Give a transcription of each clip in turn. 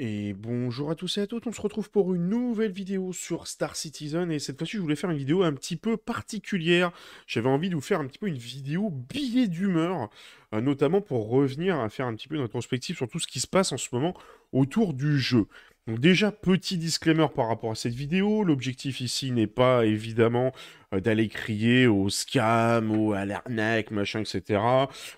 Et bonjour à tous et à toutes, on se retrouve pour une nouvelle vidéo sur Star Citizen et cette fois-ci je voulais faire une vidéo un petit peu particulière. J'avais envie de vous faire un petit peu une vidéo billet d'humeur, euh, notamment pour revenir à faire un petit peu une rétrospective sur tout ce qui se passe en ce moment autour du jeu. Donc déjà, petit disclaimer par rapport à cette vidéo, l'objectif ici n'est pas évidemment euh, d'aller crier au scam, ou à l'arnaque, machin, etc.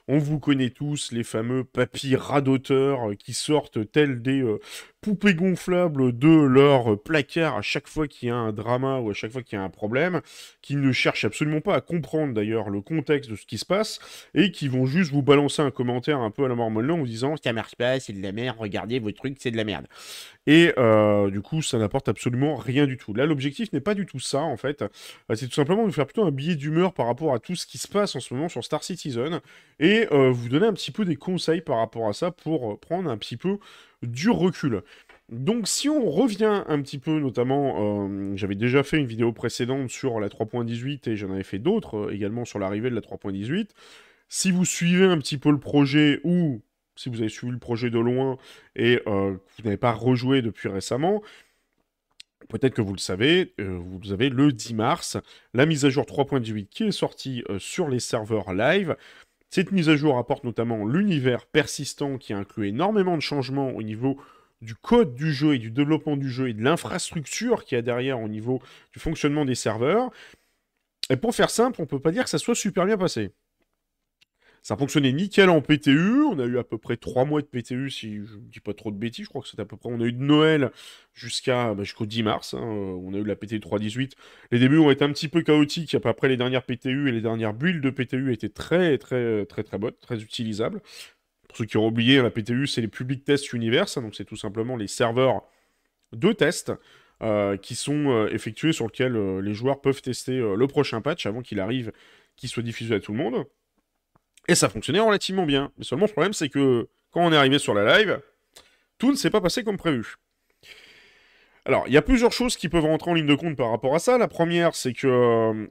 On vous connaît tous les fameux papy radoteurs euh, qui sortent tels des euh, poupées gonflables de leur placard à chaque fois qu'il y a un drama ou à chaque fois qu'il y a un problème, qui ne cherchent absolument pas à comprendre d'ailleurs le contexte de ce qui se passe et qui vont juste vous balancer un commentaire un peu à la mormon en vous disant ça marche pas, c'est de la merde, regardez vos trucs, c'est de la merde. Et du coup, ça n'apporte absolument rien du tout. Là, l'objectif n'est pas du tout ça en fait. C'est tout simplement simplement vous faire plutôt un billet d'humeur par rapport à tout ce qui se passe en ce moment sur Star Citizen et euh, vous donner un petit peu des conseils par rapport à ça pour euh, prendre un petit peu du recul. Donc si on revient un petit peu, notamment, euh, j'avais déjà fait une vidéo précédente sur la 3.18 et j'en avais fait d'autres également sur l'arrivée de la 3.18. Si vous suivez un petit peu le projet ou si vous avez suivi le projet de loin et vous n'avez pas rejoué depuis récemment, Peut-être que vous le savez, euh, vous avez le 10 mars la mise à jour 3.18 qui est sortie euh, sur les serveurs live. Cette mise à jour apporte notamment l'univers persistant qui inclut énormément de changements au niveau du code du jeu et du développement du jeu et de l'infrastructure qu'il y a derrière au niveau du fonctionnement des serveurs. Et pour faire simple, on ne peut pas dire que ça soit super bien passé. Ça fonctionnait nickel en PTU. On a eu à peu près trois mois de PTU, si je ne dis pas trop de bêtises. Je crois que c'était à peu près. On a eu de Noël bah, jusqu'au 10 mars. Hein. On a eu la PTU 3.18. Les débuts ont été un petit peu chaotiques. après peu les dernières PTU et les dernières builds de PTU étaient très, très, très, très, bonnes, très utilisables. Pour ceux qui ont oublié, la PTU, c'est les Public tests Universe. Hein. donc, c'est tout simplement les serveurs de test euh, qui sont euh, effectués sur lesquels euh, les joueurs peuvent tester le prochain patch avant qu'il arrive, qu'il soit diffusé à tout le monde. Et ça fonctionnait relativement bien. Mais seulement le problème, c'est que quand on est arrivé sur la live, tout ne s'est pas passé comme prévu. Alors, il y a plusieurs choses qui peuvent rentrer en ligne de compte par rapport à ça. La première, c'est que euh,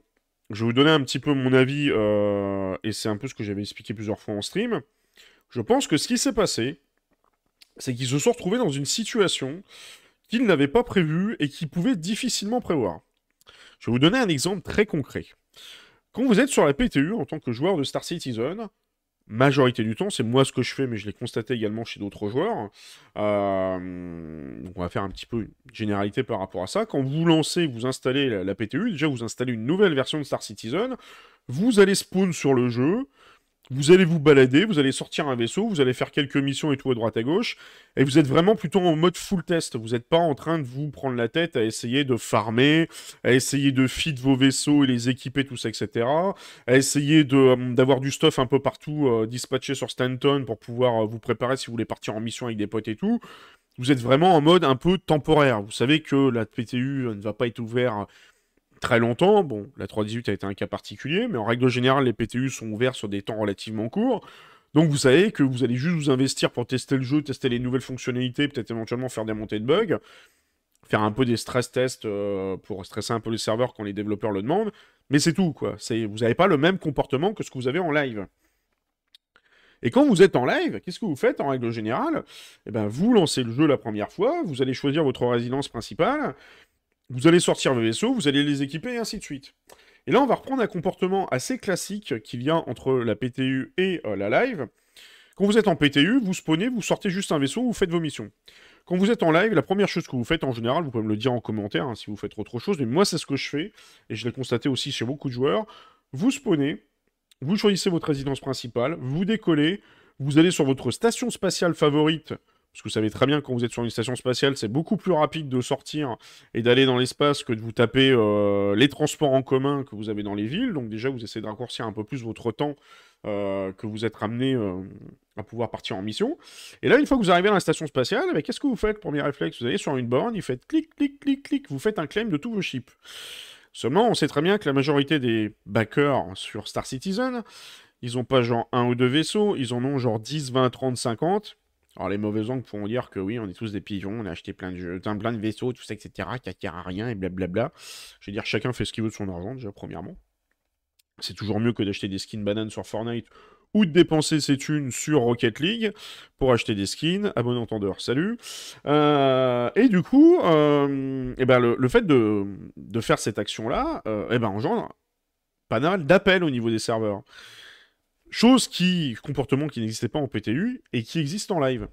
je vais vous donner un petit peu mon avis, euh, et c'est un peu ce que j'avais expliqué plusieurs fois en stream. Je pense que ce qui s'est passé, c'est qu'ils se sont retrouvés dans une situation qu'ils n'avaient pas prévue et qu'ils pouvaient difficilement prévoir. Je vais vous donner un exemple très concret. Quand vous êtes sur la PTU en tant que joueur de Star Citizen, majorité du temps, c'est moi ce que je fais, mais je l'ai constaté également chez d'autres joueurs. Euh, on va faire un petit peu une généralité par rapport à ça. Quand vous lancez, vous installez la, la PTU, déjà vous installez une nouvelle version de Star Citizen, vous allez spawn sur le jeu, vous allez vous balader, vous allez sortir un vaisseau, vous allez faire quelques missions et tout à droite à gauche, et vous êtes vraiment plutôt en mode full test. Vous n'êtes pas en train de vous prendre la tête à essayer de farmer, à essayer de feed vos vaisseaux et les équiper, tout ça, etc. À essayer euh, d'avoir du stuff un peu partout euh, dispatché sur Stanton pour pouvoir euh, vous préparer si vous voulez partir en mission avec des potes et tout. Vous êtes vraiment en mode un peu temporaire. Vous savez que la PTU ne va pas être ouverte très longtemps. Bon, la 3.18 a été un cas particulier, mais en règle générale, les PTU sont ouverts sur des temps relativement courts. Donc vous savez que vous allez juste vous investir pour tester le jeu, tester les nouvelles fonctionnalités, peut-être éventuellement faire des montées de bugs, faire un peu des stress tests euh, pour stresser un peu les serveurs quand les développeurs le demandent. Mais c'est tout, quoi. Vous n'avez pas le même comportement que ce que vous avez en live. Et quand vous êtes en live, qu'est-ce que vous faites en règle générale Eh bien, vous lancez le jeu la première fois, vous allez choisir votre résidence principale, vous allez sortir vos vaisseaux, vous allez les équiper et ainsi de suite. Et là, on va reprendre un comportement assez classique qu'il y a entre la PTU et euh, la live. Quand vous êtes en PTU, vous spawnez, vous sortez juste un vaisseau, vous faites vos missions. Quand vous êtes en live, la première chose que vous faites en général, vous pouvez me le dire en commentaire hein, si vous faites autre chose, mais moi c'est ce que je fais, et je l'ai constaté aussi chez beaucoup de joueurs, vous spawnez, vous choisissez votre résidence principale, vous décollez, vous allez sur votre station spatiale favorite parce que vous savez très bien, quand vous êtes sur une station spatiale, c'est beaucoup plus rapide de sortir et d'aller dans l'espace que de vous taper euh, les transports en commun que vous avez dans les villes. Donc déjà, vous essayez de raccourcir un peu plus votre temps euh, que vous êtes ramené euh, à pouvoir partir en mission. Et là, une fois que vous arrivez dans la station spatiale, eh ben, qu'est-ce que vous faites Premier réflexe, vous allez sur une borne, il fait clic, clic, clic, clic, vous faites un claim de tous vos chips. Seulement, on sait très bien que la majorité des backers sur Star Citizen, ils n'ont pas genre un ou deux vaisseaux, ils en ont genre 10, 20, 30, 50. Alors les mauvais angles pourront dire que oui, on est tous des pigeons, on a acheté plein de jeux, plein de vaisseaux, tout ça, etc., qui acquiert à rien et blablabla. Je veux dire, chacun fait ce qu'il veut de son argent, déjà, premièrement. C'est toujours mieux que d'acheter des skins bananes sur Fortnite ou de dépenser ses thunes sur Rocket League pour acheter des skins, à bon entendeur, salut. Euh, et du coup, euh, eh ben le, fait de, faire cette action-là, euh, eh ben engendre pas mal d'appels au niveau des serveurs. Chose qui, comportement qui n'existait pas en PTU et qui existe en live.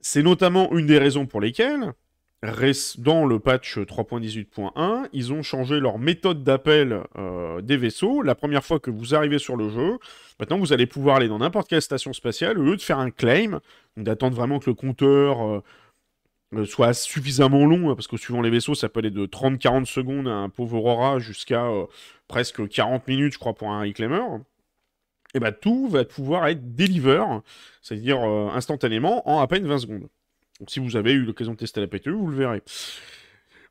C'est notamment une des raisons pour lesquelles, dans le patch 3.18.1, ils ont changé leur méthode d'appel euh, des vaisseaux. La première fois que vous arrivez sur le jeu, maintenant vous allez pouvoir aller dans n'importe quelle station spatiale, au lieu de faire un claim, d'attendre vraiment que le compteur euh, euh, soit suffisamment long, hein, parce que suivant les vaisseaux, ça peut aller de 30-40 secondes à un pauvre Aurora jusqu'à presque 40 minutes, je crois, pour un reclaimer et eh bah, ben, tout va pouvoir être deliver, c'est-à-dire euh, instantanément, en à peine 20 secondes. Donc si vous avez eu l'occasion de tester la PTE, vous le verrez.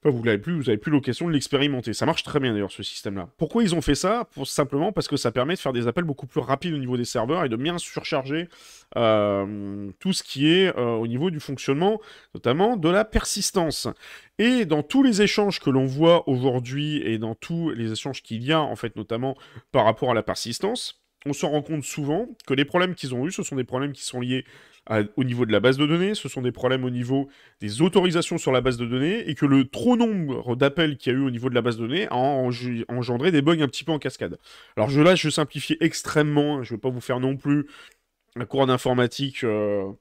vous l'avez plus, vous avez plus l'occasion de l'expérimenter. Ça marche très bien d'ailleurs ce système-là. Pourquoi ils ont fait ça Pour, Simplement parce que ça permet de faire des appels beaucoup plus rapides au niveau des serveurs et de bien surcharger euh, tout ce qui est euh, au niveau du fonctionnement, notamment de la persistance. Et dans tous les échanges que l'on voit aujourd'hui et dans tous les échanges qu'il y a en fait, notamment par rapport à la persistance, on se rend compte souvent que les problèmes qu'ils ont eus, ce sont des problèmes qui sont liés au niveau de la base de données, ce sont des problèmes au niveau des autorisations sur la base de données, et que le trop nombre d'appels qu'il y a eu au niveau de la base de données a engendré des bugs un petit peu en cascade. Alors je, là, je simplifie extrêmement, je ne vais pas vous faire non plus un cours d'informatique... Euh,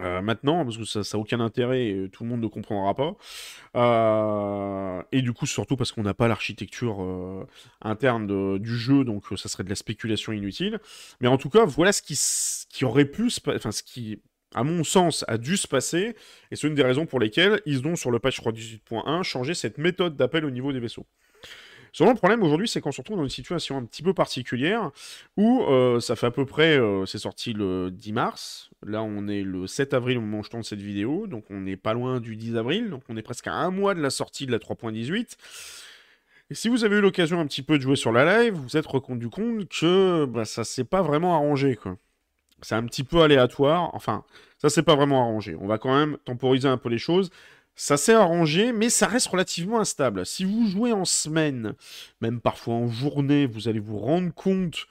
euh, maintenant, parce que ça n'a aucun intérêt et euh, tout le monde ne comprendra pas. Euh, et du coup, surtout parce qu'on n'a pas l'architecture interne du jeu, donc ça serait de la spéculation inutile. Mais en tout cas, voilà ce qui, aurait pu, enfin ce qui, à mon sens, a dû se passer, et c'est une des raisons pour lesquelles ils ont, sur le patch 3.18.1, changé cette méthode d'appel au niveau des vaisseaux. Seulement, le problème aujourd'hui, c'est qu'on se retrouve dans une situation un petit peu particulière où euh, ça fait à peu près. Euh, c'est sorti le 10 mars. Là, on est le 7 avril au moment où je tourne cette vidéo. Donc, on n'est pas loin du 10 avril. Donc, on est presque à un mois de la sortie de la 3.18. Et si vous avez eu l'occasion un petit peu de jouer sur la live, vous êtes rendu compte que bah, ça s'est pas vraiment arrangé. C'est un petit peu aléatoire. Enfin, ça s'est pas vraiment arrangé. On va quand même temporiser un peu les choses. Ça s'est arrangé, mais ça reste relativement instable. Si vous jouez en semaine, même parfois en journée, vous allez vous rendre compte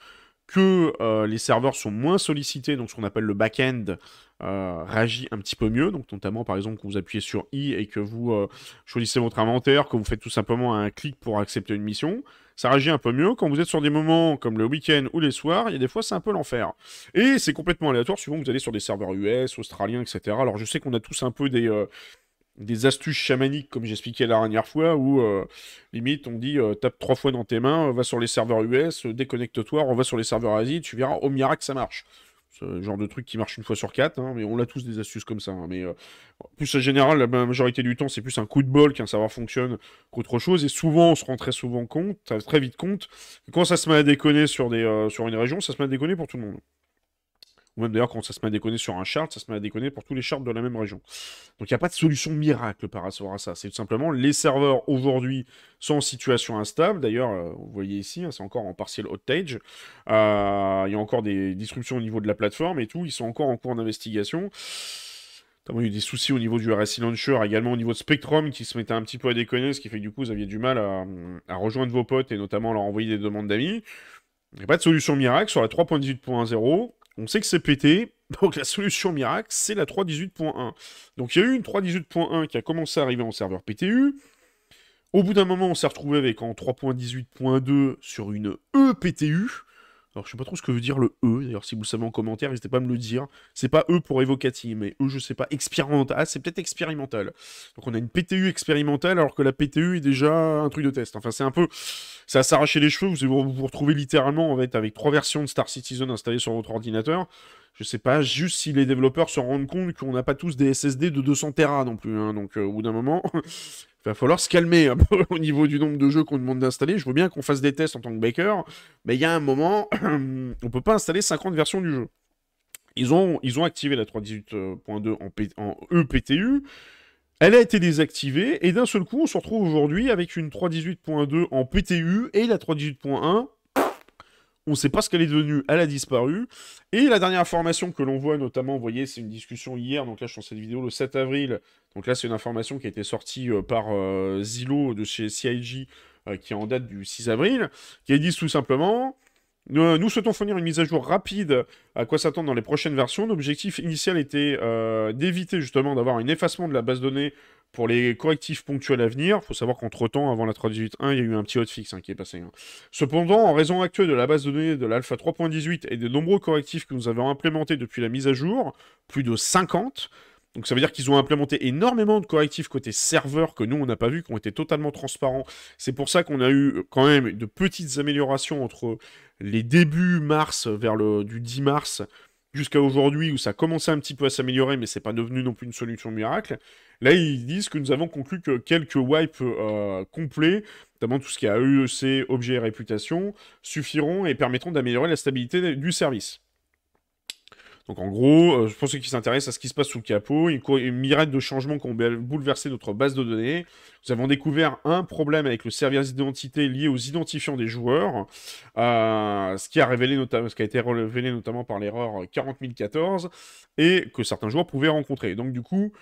que euh, les serveurs sont moins sollicités, donc ce qu'on appelle le back-end euh, réagit un petit peu mieux. Donc notamment par exemple quand vous appuyez sur I et que vous euh, choisissez votre inventaire, que vous faites tout simplement un clic pour accepter une mission, ça réagit un peu mieux. Quand vous êtes sur des moments comme le week-end ou les soirs, il y a des fois c'est un peu l'enfer. Et c'est complètement aléatoire suivant que vous allez sur des serveurs US, australiens, etc. Alors je sais qu'on a tous un peu des des astuces chamaniques, comme j'expliquais la dernière fois, où euh, limite on dit euh, tape trois fois dans tes mains, va sur les serveurs US, euh, déconnecte-toi, on va sur les serveurs Asie, tu verras au miracle ça marche. ce genre de truc qui marche une fois sur quatre, hein, mais on a tous des astuces comme ça. Hein, mais plus en général, la majorité du temps, c'est plus un coup de bol qu'un savoir fonctionne qu'autre chose. Et souvent, on se rend très souvent compte, très vite compte, quand ça se met à déconner sur, des, sur une région, ça se met à déconner pour tout le monde. Ou même d'ailleurs, quand ça se met à déconner sur un chart, ça se met à déconner pour tous les charts de la même région. Donc il n'y a pas de solution miracle par rapport à ça. C'est tout simplement les serveurs aujourd'hui sont en situation instable. D'ailleurs, euh, vous voyez ici, hein, c'est encore en partiel outage. Euh, il y a encore des disruptions au niveau de la plateforme et tout. Ils sont encore en cours d'investigation. Il y a eu des soucis au niveau du RSI Launcher, également au niveau de Spectrum qui se mettait un petit peu à déconner, ce qui fait que du coup vous aviez du mal à, rejoindre vos potes et notamment à leur envoyer des demandes d'amis. Il n'y a pas de solution miracle sur la 3.18.0. On sait que c'est pété, donc la solution miracle, c'est la 3.18.1. Donc il y a eu une 3.18.1 qui a commencé à arriver en serveur PTU. Au bout d'un moment, on s'est retrouvé avec en 3.18.2 sur une EPTU. Alors je sais pas trop ce que veut dire le E, d'ailleurs si vous le savez en commentaire, n'hésitez pas à me le dire. C'est pas E pour évocatif, mais E je sais pas, expérimental. Ah c'est peut-être expérimental. Donc on a une PTU expérimentale alors que la PTU est déjà un truc de test. Enfin c'est un peu ça s'arrachait les cheveux. Vous, vous retrouvez littéralement en avec trois versions de Star Citizen installées sur votre ordinateur. Je sais pas juste si les développeurs se rendent compte qu'on n'a pas tous des SSD de 200 Tera non plus. Hein. donc euh, au bout d'un moment, il va falloir se calmer au niveau du nombre de jeux qu'on demande d'installer. Je veux bien qu'on fasse des tests en tant que baker, mais il y a un moment, on peut pas installer 50 versions du jeu. Ils ont, ils ont activé la 3.18.2 en, en EPTU. Elle a été désactivée et d'un seul coup, on se retrouve aujourd'hui avec une 3.18.2 en PTU et la 3.18.1 on ne sait pas ce qu'elle est devenue, elle a disparu. Et la dernière information que l'on voit, notamment, vous voyez, c'est une discussion hier, donc là je suis cette vidéo le 7 avril. Donc là c'est une information qui a été sortie euh, par Zilo euh, Zillow de chez CIG, euh, qui est en date du 6 avril, qui dit tout simplement euh, nous, souhaitons fournir une mise à jour rapide à quoi s'attendre dans les prochaines versions. L'objectif initial était euh, d'éviter justement d'avoir un effacement de la base donnée pour les correctifs ponctuels à venir. Il faut savoir qu'entre-temps, avant la 3.18.1, il y a eu un petit hotfix hein, qui est passé. Hein. Cependant, en raison actuelle de la base de données de l'alpha 3.18 et des nombreux correctifs que nous avons implémentés depuis la mise à jour, plus de 50, donc ça veut dire qu'ils ont implémenté énormément de correctifs côté serveur que nous on n'a pas vu, qui ont été totalement transparents. C'est pour ça qu'on a eu euh, quand même de petites améliorations entre les débuts mars, vers le du 10 mars, jusqu'à aujourd'hui où ça commençait un petit peu à s'améliorer, mais c'est pas devenu non plus une solution miracle. Là, ils disent que nous avons conclu que quelques wipes euh, complets, notamment tout ce qui est AEC, objet et réputation, suffiront et permettront d'améliorer la stabilité du service. Donc en gros, je euh, pense ceux qui s'intéressent à ce qui se passe sous le capot, une, une myriade de changements qui ont bouleversé notre base de données. Nous avons découvert un problème avec le service d'identité lié aux identifiants des joueurs, euh, ce qui a révélé ce qui a été révélé notamment par l'erreur 40014 et que certains joueurs pouvaient rencontrer. Donc du coup,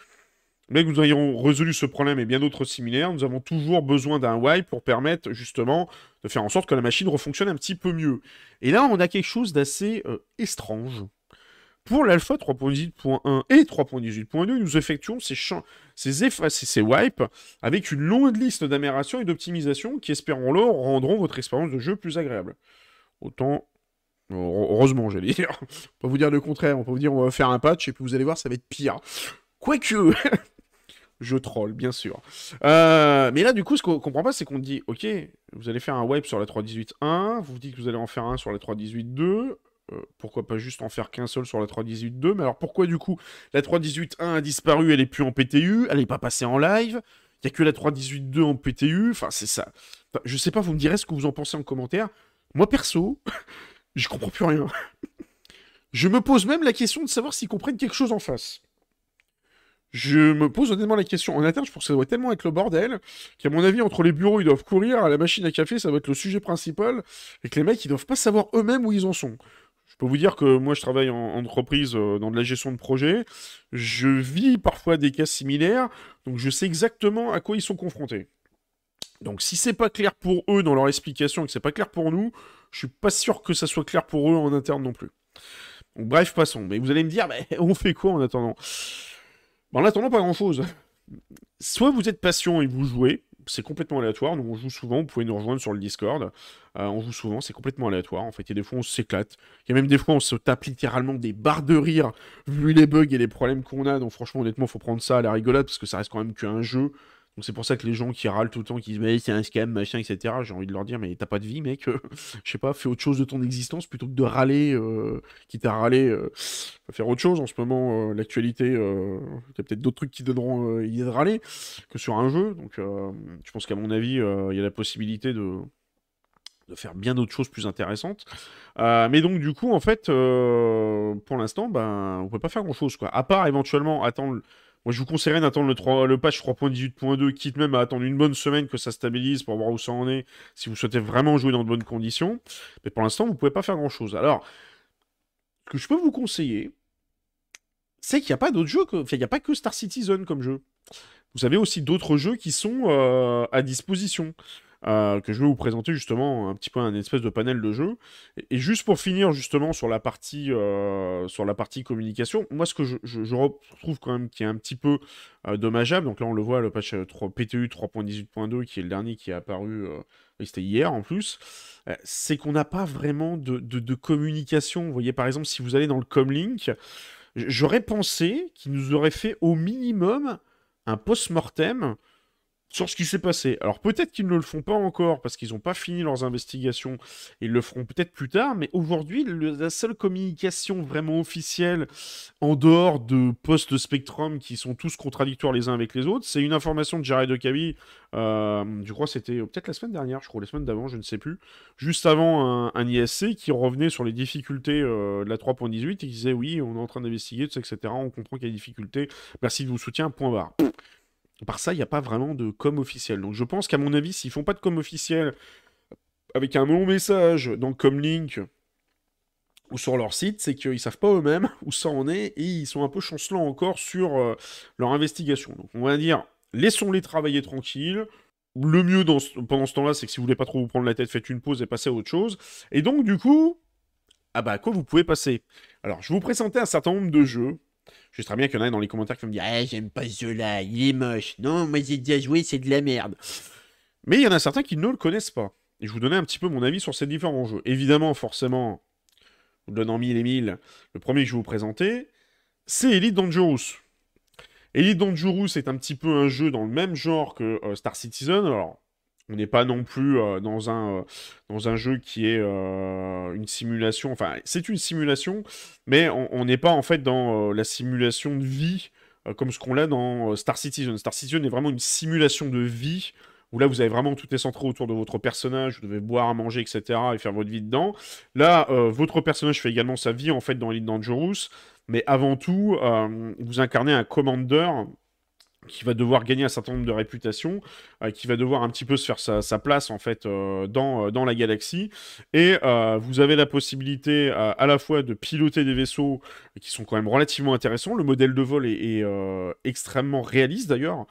mais que nous ayons résolu ce problème et bien d'autres similaires, nous avons toujours besoin d'un wipe pour permettre justement de faire en sorte que la machine refonctionne un petit peu mieux. Et là, on a quelque chose d'assez euh, étrange. Pour l'alpha 3.18.1 et 3.18.2, nous effectuons ces, ces, ces wipes avec une longue liste d'améliorations et d'optimisations qui, espérons-le, rendront votre expérience de jeu plus agréable. Autant Heureusement, j'allais dire. On peut vous dire le contraire. On peut vous dire, on va faire un patch et puis vous allez voir, ça va être pire. Quoique, je troll, bien sûr. Euh, mais là, du coup, ce qu'on comprend pas, c'est qu'on dit, ok, vous allez faire un wipe sur la 3.18.1, vous dites que vous allez en faire un sur la 3.18.2, euh, pourquoi pas juste en faire qu'un seul sur la 3.18.2 Mais alors pourquoi du coup la 318-1 a disparu, elle est plus en PTU, elle n'est pas passée en live, il n'y a que la 3.18.2 en PTU, enfin c'est ça. je sais pas, vous me direz ce que vous en pensez en commentaire. Moi perso, je comprends plus rien. je me pose même la question de savoir s'ils comprennent quelque chose en face. Je me pose honnêtement la question. En interne, je pense que ça doit tellement être le bordel qu'à mon avis, entre les bureaux, ils doivent courir à la machine à café, ça doit être le sujet principal, et que les mecs, ils doivent pas savoir eux-mêmes où ils en sont. Je peux vous dire que moi, je travaille en entreprise euh, dans de la gestion de projet. Je vis parfois des cas similaires, donc je sais exactement à quoi ils sont confrontés. Donc si c'est pas clair pour eux dans leur explication et que c'est pas clair pour nous, je suis pas sûr que ça soit clair pour eux en interne non plus. bref, passons. Mais vous allez me dire, mais on fait quoi en attendant ben, En attendant, pas grand chose. Soit vous êtes patient et vous jouez, c'est complètement aléatoire. Nous, on joue souvent. Vous pouvez nous rejoindre sur le Discord. Euh, on joue souvent. C'est complètement aléatoire. En fait, il y a des fois, on s'éclate. Il y a même des fois, on se tape littéralement des barres de rire vu les bugs et les problèmes qu'on a. Donc, franchement, honnêtement, faut prendre ça à la rigolade parce que ça reste quand même qu'un jeu. Donc c'est pour ça que les gens qui râlent tout le temps, qui disent mais c'est un scam, machin, etc. J'ai envie de leur dire mais t'as pas de vie, mec. Je sais pas, fais autre chose de ton existence plutôt que de râler, qui euh, quitte à râler, euh, faire autre chose. En ce moment, euh, l'actualité, il peut-être d'autres trucs qui donneront idée de râler que sur un jeu. Donc je pense qu'à mon avis, il y a la possibilité de faire bien d'autres choses plus intéressantes. mais donc, du coup, en fait, pour l'instant, ben, on peut pas faire grand-chose. quoi. À part éventuellement attendre moi, je vous conseillerais d'attendre le, le patch 3.18.2, quitte même à attendre une bonne semaine que ça stabilise pour voir où ça en est, si vous souhaitez vraiment jouer dans de bonnes conditions. Mais pour l'instant, vous ne pouvez pas faire grand-chose. Alors, ce que je peux vous conseiller, c'est qu'il n'y a pas d'autres jeux, que... il a pas que Star Citizen comme jeu. Vous avez aussi d'autres jeux qui sont euh, à disposition. Euh, que je vais vous présenter justement un petit peu un espèce de panel de jeu. Et, juste pour finir justement sur la partie, euh, sur la partie communication, moi ce que je, retrouve quand même qui est un petit peu euh, dommageable, donc là on le voit, le patch 3, PTU 3.18.2 qui est le dernier qui est apparu, c'était hier en plus, c'est qu'on n'a pas vraiment de, communication. Vous voyez par exemple si vous allez dans le comlink, j'aurais pensé qu'il nous aurait fait au minimum un post-mortem sur ce qui s'est passé. Alors peut-être qu'ils ne le font pas encore parce qu'ils n'ont pas fini leurs investigations et ils le feront peut-être plus tard, mais aujourd'hui, la seule communication vraiment officielle en dehors de postes Spectrum qui sont tous contradictoires les uns avec les autres, c'est une information de Jared Okabi, euh, je crois c'était euh, peut-être la semaine dernière, je crois la semaine d'avant, je ne sais plus, juste avant un, ISC qui revenait sur les difficultés euh, de la 3.18 et qui disait oui, on est en train d'investiguer, etc., on comprend qu'il y a des difficultés, merci de vous soutien, point barre par ça, il n'y a pas vraiment de com officiel. Donc je pense qu'à mon avis, s'ils font pas de com officiel avec un long message dans Comlink ou sur leur site, c'est qu'ils savent pas eux-mêmes où ça en est et ils sont un peu chancelants encore sur euh, leur investigation. Donc on va dire, laissons-les travailler tranquille. Le mieux pendant ce temps-là, c'est que si vous voulez pas trop vous prendre la tête, faites une pause et passez à autre chose. Et donc du coup, ah bah quoi vous pouvez passer Alors je vous présentais un certain nombre de jeux je sais bien qu'il y en ait dans les commentaires qui vont me dire Ah, j'aime pas ce jeu-là, il est moche. Non, moi j'ai déjà joué, c'est de la merde. Mais il y en a certains qui ne le connaissent pas. Et je vous donnais un petit peu mon avis sur ces différents jeux. Évidemment, forcément, je vous donne en mille et mille, le premier que je vais vous présenter, c'est Elite Dangerous. Elite Dangerous est un petit peu un jeu dans le même genre que euh, Star Citizen. Alors, on n'est pas non plus euh, dans, un, euh, dans un jeu qui est euh, une simulation. Enfin, c'est une simulation, mais on n'est pas en fait dans la simulation de vie comme ce qu'on a dans Star Citizen. Star Citizen est vraiment une simulation de vie où là vous avez vraiment tout est centré autour de votre personnage, vous devez boire, manger, etc. et faire votre vie dedans. Là, votre personnage fait également sa vie en fait dans l'île Dangerous, mais avant tout, vous incarnez un Commander qui va devoir gagner un certain nombre de réputations, euh, qui va devoir un petit peu se faire sa, place en fait euh, euh, dans, la galaxie. Et vous avez la possibilité à la fois de piloter des vaisseaux qui sont quand même relativement intéressants. Le modèle de vol est, extrêmement réaliste d'ailleurs.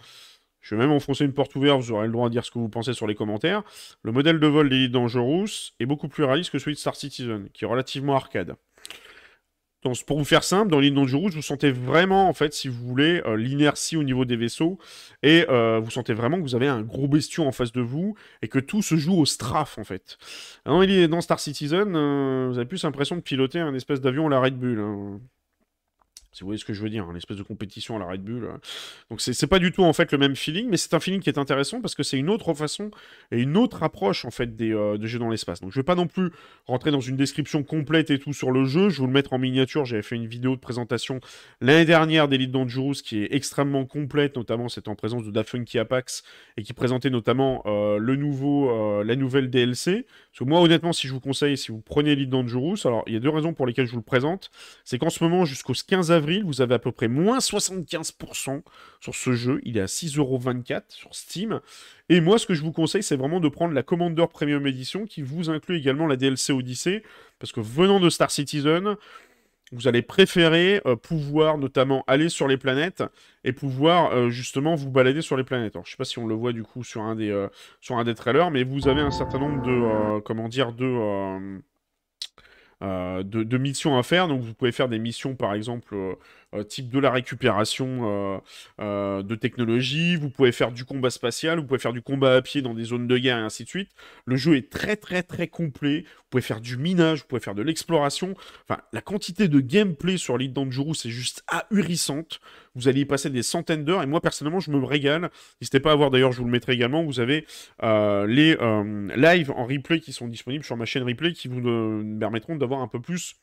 Je vais même enfoncer une porte ouverte, vous aurez le droit de dire ce que vous pensez sur les commentaires. Le modèle de vol d'Elite Dangerous est beaucoup plus réaliste que celui de Star Citizen, qui est relativement arcade pour vous faire simple, dans l'île rouge vous sentez vraiment, en fait, si vous voulez, euh, l'inertie au niveau des vaisseaux, et euh, vous sentez vraiment que vous avez un gros bestiau en face de vous, et que tout se joue au straf, en fait. Ah dans Star Citizen, euh, vous avez plus l'impression de piloter un espèce d'avion à la Red Bull. Hein. Si vous voyez ce que je veux dire, hein, une l'espèce de compétition à la Red Bull. Euh. Donc c'est pas du tout en fait le même feeling, mais c'est un feeling qui est intéressant parce que c'est une autre façon et une autre approche en fait des, euh, de jeux dans l'espace. Donc je vais pas non plus rentrer dans une description complète et tout sur le jeu, je vais vous le mettre en miniature, j'avais fait une vidéo de présentation l'année dernière d'Elite Dangerous qui est extrêmement complète, notamment c'était en présence de Dafunky Apax et qui présentait notamment euh, le nouveau, la nouvelle DLC. Parce moi honnêtement si je vous conseille, si vous prenez Elite Dangerous, alors il y a deux raisons pour lesquelles je vous le présente, c'est qu'en ce moment jusqu'au 15 avril, vous avez à peu près moins 75% sur ce jeu. Il est à 6,24€ sur Steam. Et moi, ce que je vous conseille, c'est vraiment de prendre la Commander Premium Edition qui vous inclut également la DLC Odyssey. Parce que venant de Star Citizen, vous allez préférer euh, pouvoir notamment aller sur les planètes et pouvoir euh, justement vous balader sur les planètes. Alors, je sais pas si on le voit du coup sur un des, euh, sur un des trailers, mais vous avez un certain nombre de... comment dire De euh, de, missions à faire. Donc vous pouvez faire des missions, par exemple, euh, euh, type de la récupération euh, euh, de technologie, vous pouvez faire du combat spatial, vous pouvez faire du combat à pied dans des zones de guerre et ainsi de suite. Le jeu est très très très complet, vous pouvez faire du minage, vous pouvez faire de l'exploration. Enfin, la quantité de gameplay sur l'île d'Anjuru, c'est juste ahurissante. Vous allez y passer des centaines d'heures et moi personnellement, je me régale. N'hésitez pas à voir d'ailleurs, je vous le mettrai également. Vous avez les lives en replay qui sont disponibles sur ma chaîne replay qui vous permettront d'avoir un peu plus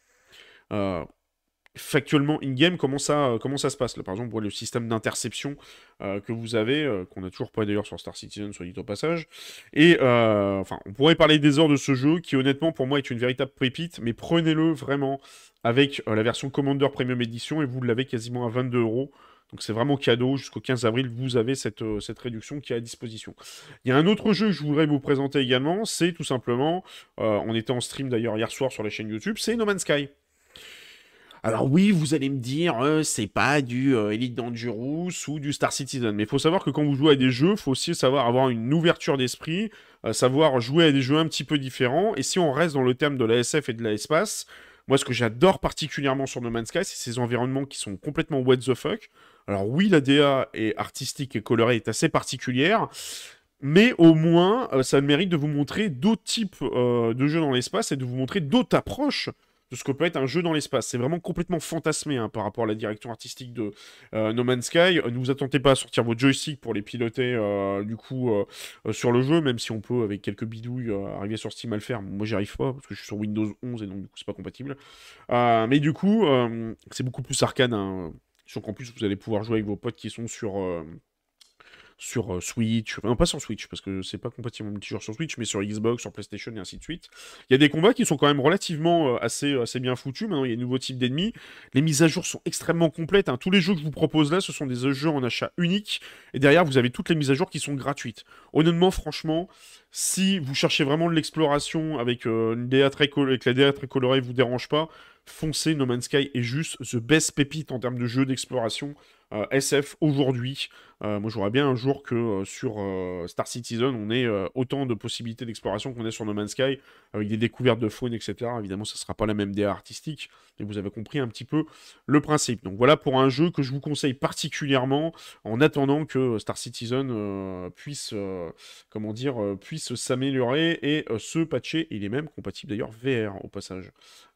factuellement in-game, comment ça, euh, comment ça se passe Par exemple, le système d'interception euh, que vous avez, euh, qu'on n'a toujours pas d'ailleurs sur Star Citizen, soit dit au passage. Et enfin, on pourrait parler des heures de ce jeu, qui honnêtement pour moi est une véritable pépite, mais prenez-le vraiment avec la version Commander Premium Edition et vous l'avez quasiment à 22 euros. Donc c'est vraiment cadeau, jusqu'au 15 avril, vous avez cette, cette, réduction qui est à disposition. Il y a un autre jeu que je voudrais vous présenter également, c'est tout simplement, on était en stream d'ailleurs hier soir sur la chaîne YouTube, c'est No Man's Sky. Alors oui, vous allez me dire, hein, c'est pas du euh, Elite Dangerous ou du Star Citizen, mais il faut savoir que quand vous jouez à des jeux, il faut aussi savoir avoir une ouverture d'esprit, euh, savoir jouer à des jeux un petit peu différents, et si on reste dans le thème de la SF et de l'espace, moi ce que j'adore particulièrement sur No Man's Sky, c'est ces environnements qui sont complètement what the fuck. Alors oui, la DA est artistique et colorée est assez particulière, mais au moins, euh, ça mérite de vous montrer d'autres types de jeux dans l'espace et de vous montrer d'autres approches de ce que peut être un jeu dans l'espace. C'est vraiment complètement fantasmé hein, par rapport à la direction artistique de euh, No Man's Sky. Euh, ne vous attendez pas à sortir vos joysticks pour les piloter euh, du coup sur le jeu, même si on peut avec quelques bidouilles arriver sur Steam à le faire. Moi j'y arrive pas parce que je suis sur Windows 11 et donc du coup c'est pas compatible. mais du coup c'est beaucoup plus arcane Hein. Sur plus vous allez pouvoir jouer avec vos potes qui sont sur sur euh, Switch, enfin pas sur Switch parce que c'est pas compatible multijoueur sur Switch, mais sur Xbox, sur PlayStation et ainsi de suite. Il y a des combats qui sont quand même relativement euh, assez, euh, assez bien foutus. Maintenant, il y a un nouveaux types d'ennemis. Les mises à jour sont extrêmement complètes. Hein. Tous les jeux que je vous propose là, ce sont des jeux en achat unique. Et derrière, vous avez toutes les mises à jour qui sont gratuites. Honnêtement, franchement, si vous cherchez vraiment de l'exploration avec, une très avec la DA très colorée vous dérange pas, foncez. No Man's Sky est juste the best pépite en termes de jeu d'exploration euh, SF aujourd'hui. Euh, moi, j'aurais bien un jour que euh, sur Star Citizen, on ait autant de possibilités d'exploration qu'on ait sur No Man's Sky, avec des découvertes de faune, etc. Évidemment, ça ne sera pas la même DA artistique, mais vous avez compris un petit peu le principe. Donc voilà pour un jeu que je vous conseille particulièrement, en attendant que Star Citizen puisse, comment dire, puisse s'améliorer et se patcher. Il est même compatible d'ailleurs VR, au passage,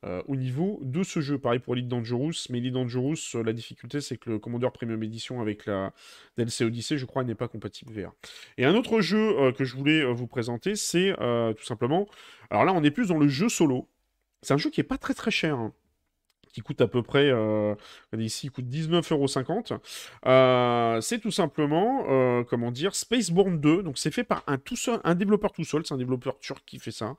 au niveau de ce jeu. Pareil pour Elite Dangerous, mais Elite Dangerous, la difficulté, c'est que le commandeur même édition avec la DLC Odyssey, je crois, n'est pas compatible VR. Et un autre jeu euh, que je voulais euh, vous présenter, c'est euh, tout simplement. Alors là, on est plus dans le jeu solo. C'est un jeu qui est pas très très cher. Hein qui coûte à peu près, euh, ici, il coûte 19,50€. Euh, c'est tout simplement, euh, comment dire, Spaceborne 2. Donc c'est fait par un, tout seul, un développeur tout seul, c'est un développeur turc qui fait ça.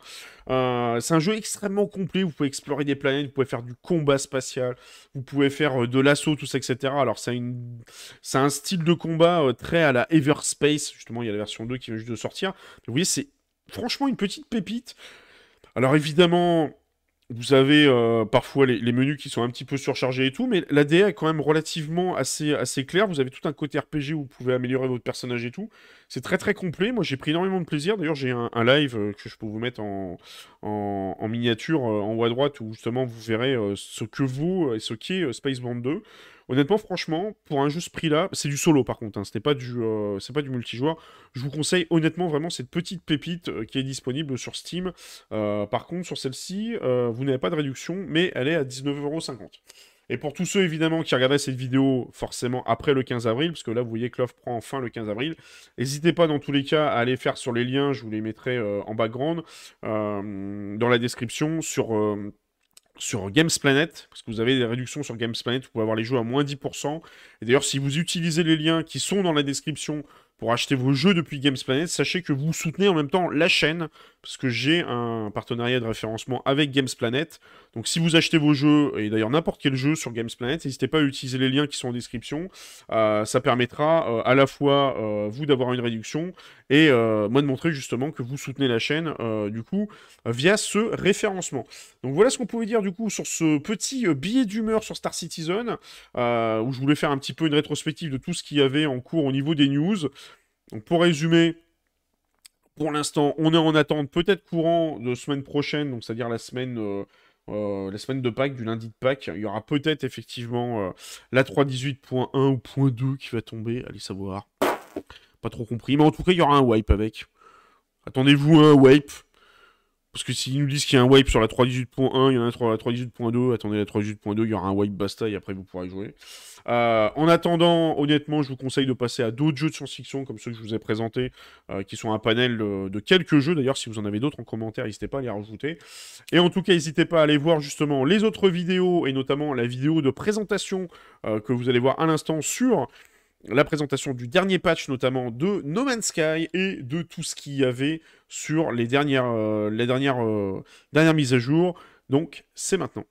Euh, c'est un jeu extrêmement complet, vous pouvez explorer des planètes, vous pouvez faire du combat spatial, vous pouvez faire de l'assaut, tout ça, etc. Alors c'est une... un style de combat très à la Everspace, justement, il y a la version 2 qui vient juste de sortir. vous voyez, c'est franchement une petite pépite. Alors évidemment, vous avez euh, parfois les, menus qui sont un petit peu surchargés et tout, mais la DA est quand même relativement assez, assez claire. Vous avez tout un côté RPG où vous pouvez améliorer votre personnage et tout. C'est très très complet. Moi j'ai pris énormément de plaisir. D'ailleurs j'ai un, live euh, que je peux vous mettre en, miniature euh, en haut à droite où justement vous verrez ce que vaut et ce qu'est Space Band 2. Honnêtement, franchement, pour un juste prix-là, c'est du solo par contre, hein. ce n'est pas, du, euh, c'est pas du multijoueur. Je vous conseille honnêtement vraiment cette petite pépite euh, qui est disponible sur Steam. Euh, par contre, sur celle-ci, vous n'avez pas de réduction, mais elle est à 19,50€. Et pour tous ceux évidemment qui regarderaient cette vidéo forcément après le 15 avril, parce que là vous voyez que l'offre prend fin le 15 avril, n'hésitez pas dans tous les cas à aller faire sur les liens, je vous les mettrai en background, dans la description, sur sur Games Planet, parce que vous avez des réductions sur Games Planet, vous pouvez avoir les jeux à moins 10%. Et d'ailleurs, si vous utilisez les liens qui sont dans la description, pour acheter vos jeux depuis Gamesplanet, sachez que vous soutenez en même temps la chaîne, parce que j'ai un partenariat de référencement avec Gamesplanet, Donc si vous achetez vos jeux, et d'ailleurs n'importe quel jeu sur Gamesplanet, n'hésitez pas à utiliser les liens qui sont en description. Euh, ça permettra euh, à la fois euh, vous d'avoir une réduction et moi de montrer justement que vous soutenez la chaîne du coup via ce référencement. Donc voilà ce qu'on pouvait dire du coup sur ce petit billet d'humeur sur Star Citizen, où je voulais faire un petit peu une rétrospective de tout ce qu'il y avait en cours au niveau des news. Donc pour résumer, pour l'instant, on est en attente, peut-être courant de semaine prochaine, donc c'est-à-dire la semaine. Euh, euh, la semaine de Pâques, du lundi de Pâques, il y aura peut-être effectivement euh, la 3.18.1 ou point qui va tomber, allez savoir. Pas trop compris, mais en tout cas, il y aura un wipe avec. Attendez-vous un wipe parce que s'ils nous disent qu'il y a un wipe sur la 3.18.1, il y en a un sur la 3.18.2, attendez la 3.18.2, il y aura un wipe basta et après vous pourrez jouer. Euh, en attendant, honnêtement, je vous conseille de passer à d'autres jeux de science-fiction comme ceux que je vous ai présentés, euh, qui sont un panel de, quelques jeux. D'ailleurs, si vous en avez d'autres en commentaire, n'hésitez pas à les rajouter. Et en tout cas, n'hésitez pas à aller voir justement les autres vidéos et notamment la vidéo de présentation euh, que vous allez voir à l'instant sur la présentation du dernier patch notamment de No Man's Sky et de tout ce qu'il y avait sur les dernières, euh, les dernières, euh, dernières mises à jour. Donc c'est maintenant.